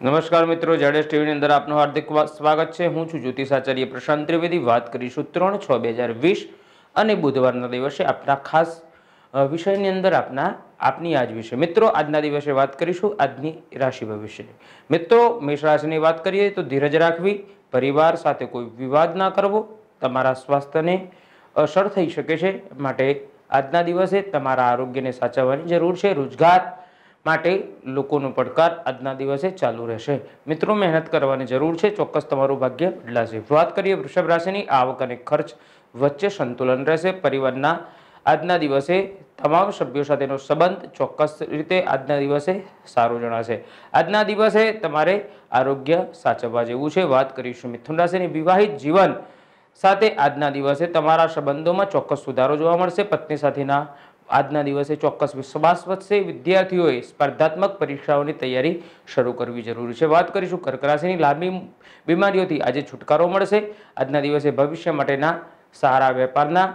નમસ્કાર મિત્રો જડેશ ટીવીની અંદર આપનું હાર્દિક સ્વાગત છે હું છું જ્યોતિષાચાર્ય પ્રશાંત ત્રિવેદી વાત કરીશું ત્રણ છ બે હજાર વીસ અને બુધવારના દિવસે આપના ખાસ વિષયની અંદર આપના આપની આજ વિશે મિત્રો આજના દિવસે વાત કરીશું આજની રાશિ ભવિષ્યની મિત્રો મેષ વાત કરીએ તો ધીરજ રાખવી પરિવાર સાથે કોઈ વિવાદ ના કરવો તમારા સ્વાસ્થ્યને અસર થઈ શકે છે માટે આજના દિવસે તમારા આરોગ્યને સાચવવાની જરૂર છે રોજગાર માટે લોકોનો પડકાર આજના દિવસે ચાલુ રહેશે મિત્રો મહેનત કરવાની જરૂર છે ચોક્કસ તમારું ભાગ્ય બદલાશે વાત કરીએ વૃષભ રાશિની આવક અને ખર્ચ વચ્ચે સંતુલન રહેશે પરિવારના આજના દિવસે તમામ સભ્યો સાથેનો સંબંધ ચોક્કસ રીતે આજના દિવસે સારો જણાશે આજના દિવસે તમારે આરોગ્ય સાચવવા જેવું છે વાત કરીશું મિથુન રાશિની વિવાહિત જીવન સાથે આજના દિવસે તમારા સંબંધોમાં ચોક્કસ સુધારો જોવા મળશે પત્ની સાથેના આજના દિવસે ચોક્કસ વિશ્વાસ વધશે વિદ્યાર્થીઓએ સ્પર્ધાત્મક પરીક્ષાઓની તૈયારી શરૂ કરવી જરૂરી છે વાત કરીશું કર્કરાશીની લાંબી બીમારીઓથી આજે છુટકારો મળશે આજના દિવસે ભવિષ્ય માટેના સારા વેપારના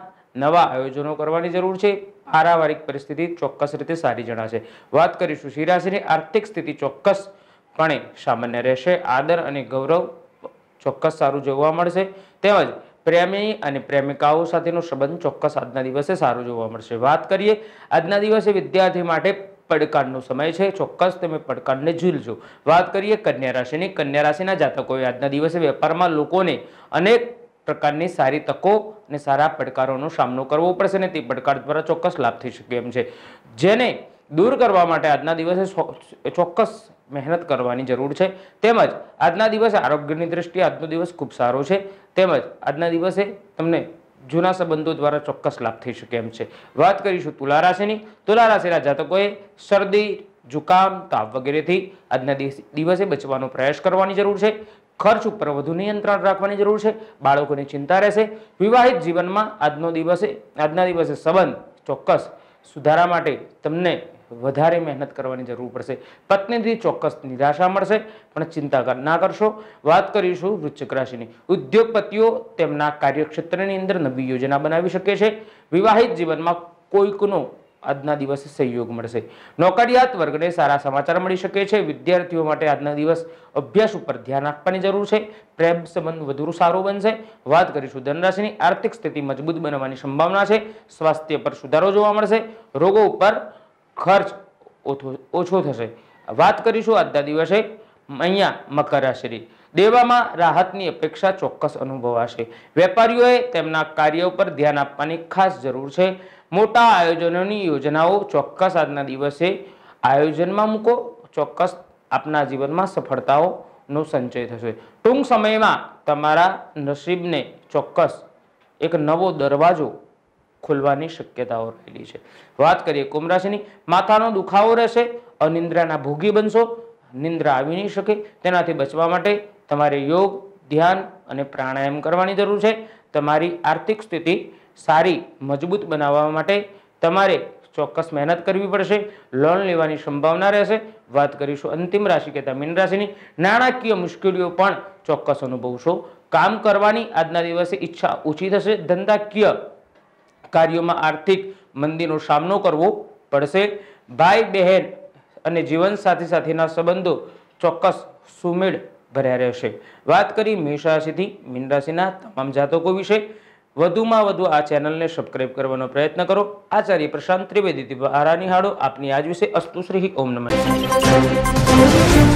નવા આયોજનો કરવાની જરૂર છે પારાવારિક પરિસ્થિતિ ચોક્કસ રીતે સારી જણાશે વાત કરીશું શ્રી આર્થિક સ્થિતિ ચોક્કસપણે સામાન્ય રહેશે આદર અને ગૌરવ ચોક્કસ સારું જોવા મળશે તેમજ પ્રેમી અને પ્રેમિકાઓ સાથેનો સંબંધ ચોક્કસ આજના દિવસે સારું જોવા મળશે વાત કરીએ આજના દિવસે વિદ્યાર્થી માટે પડકારનો સમય છે ચોક્કસ તમે પડકારને ઝૂલજો વાત કરીએ કન્યા રાશિની કન્યા રાશિના જાતકોએ આજના દિવસે વેપારમાં લોકોને અનેક પ્રકારની સારી તકો અને સારા પડકારોનો સામનો કરવો પડશે અને તે પડકાર દ્વારા ચોક્કસ લાભ થઈ શકે એમ છે જેને દૂર કરવા માટે આજના દિવસે ચોક્કસ મહેનત કરવાની જરૂર છે તેમજ આજના દિવસે આરોગ્યની દ્રષ્ટિએ આજનો દિવસ ખૂબ સારો છે તેમજ આજના દિવસે તમને જૂના સંબંધો દ્વારા ચોક્કસ લાભ થઈ શકે એમ છે વાત કરીશું તુલા રાશિની તુલા રાશિના જાતકોએ શરદી જુકામ તાપ વગેરેથી આજના દિવસે બચવાનો પ્રયાસ કરવાની જરૂર છે ખર્ચ ઉપર વધુ નિયંત્રણ રાખવાની જરૂર છે બાળકોની ચિંતા રહેશે વિવાહિત જીવનમાં આજનો દિવસે આજના દિવસે સંબંધ ચોક્કસ સુધારા માટે તમને વધારે મહેનત કરવાની જરૂર પડશે પત્નીથી ચોક્કસ નિરાશા મળશે પણ ચિંતા ના કરશો વાત કરીશું વૃશ્ચિક રાશિની ઉદ્યોગપતિઓ તેમના કાર્યક્ષેત્રની અંદર નવી યોજના બનાવી શકે છે વિવાહિત જીવનમાં કોઈકનો આજના દિવસે સહયોગ મળશે નોકરિયાત વર્ગને સારા સમાચાર મળી શકે છે વિદ્યાર્થીઓ માટે આજના દિવસ અભ્યાસ ઉપર ધ્યાન આપવાની જરૂર છે પ્રેમ સંબંધ વધુ સારો બનશે વાત કરીશું ધનરાશિની આર્થિક સ્થિતિ મજબૂત બનવાની સંભાવના છે સ્વાસ્થ્ય પર સુધારો જોવા મળશે રોગો ઉપર ખર્ચ ઓછો થશે વાત કરીશું આજના દિવસે અહીંયા મકર રાશિની દેવામાં રાહતની અપેક્ષા ચોક્કસ અનુભવાશે વેપારીઓએ તેમના કાર્ય ઉપર ધ્યાન આપવાની ખાસ જરૂર છે મોટા આયોજનોની યોજનાઓ ચોક્કસ આજના દિવસે આયોજનમાં મૂકો ચોક્કસ આપના જીવનમાં સફળતાઓનો સંચય થશે ટૂંક સમયમાં તમારા નસીબને ચોક્કસ એક નવો દરવાજો ખુલવાની શક્યતાઓ રહેલી છે વાત કરીએ કુંભ રાશિની માથાનો દુખાવો રહેશે અનિંદ્રાના ભોગી બનશો નિંદ્રા આવી નહીં શકે તેનાથી બચવા માટે તમારે યોગ ધ્યાન અને પ્રાણાયામ કરવાની જરૂર છે તમારી આર્થિક સ્થિતિ સારી મજબૂત બનાવવા માટે તમારે ચોક્કસ મહેનત કરવી પડશે લોન લેવાની સંભાવના રહેશે વાત કરીશું અંતિમ રાશિ કહેતા મીન રાશિની નાણાકીય મુશ્કેલીઓ પણ ચોક્કસ અનુભવશો કામ કરવાની આજના દિવસે ઈચ્છા ઓછી થશે ધંધાકીય કાર્યોમાં આર્થિક મંદીનો સામનો કરવો પડશે ભાઈ બહેન અને જીવન સાથી સાથેના સંબંધો ચોક્કસ સુમેળ ભર્યા રહેશે વાત કરી મેષ રાશિથી મીન રાશિના તમામ જાતકો વિશે વધુમાં વધુ આ ચેનલને સબસ્ક્રાઇબ કરવાનો પ્રયત્ન કરો આચાર્ય પ્રશાંત ત્રિવેદીથી આરા નિહાળો આપની આજ વિશે અસ્તુ શ્રી ઓમ નમઃ